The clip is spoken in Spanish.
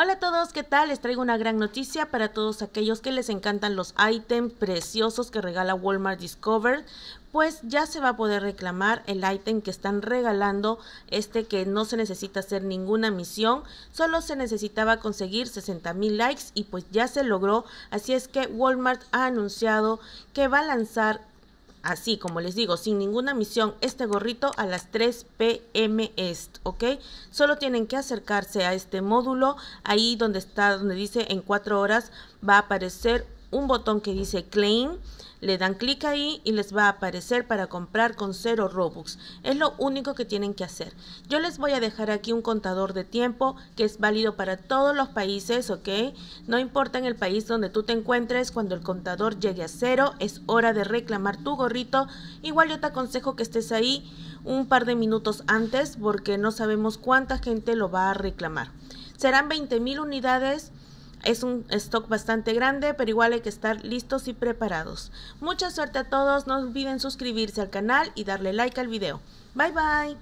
Hola a todos, ¿qué tal? Les traigo una gran noticia para todos aquellos que les encantan los ítems preciosos que regala Walmart Discover, pues ya se va a poder reclamar el ítem que están regalando, este que no se necesita hacer ninguna misión, solo se necesitaba conseguir 60 mil likes y pues ya se logró, así es que Walmart ha anunciado que va a lanzar Así como les digo, sin ninguna misión, este gorrito a las 3 pm es, ¿ok? Solo tienen que acercarse a este módulo, ahí donde está, donde dice en 4 horas va a aparecer un botón que dice Claim, le dan clic ahí y les va a aparecer para comprar con cero Robux. Es lo único que tienen que hacer. Yo les voy a dejar aquí un contador de tiempo que es válido para todos los países, ¿ok? No importa en el país donde tú te encuentres, cuando el contador llegue a cero, es hora de reclamar tu gorrito. Igual yo te aconsejo que estés ahí un par de minutos antes porque no sabemos cuánta gente lo va a reclamar. Serán 20.000 unidades es un stock bastante grande, pero igual hay que estar listos y preparados. Mucha suerte a todos, no olviden suscribirse al canal y darle like al video. Bye bye.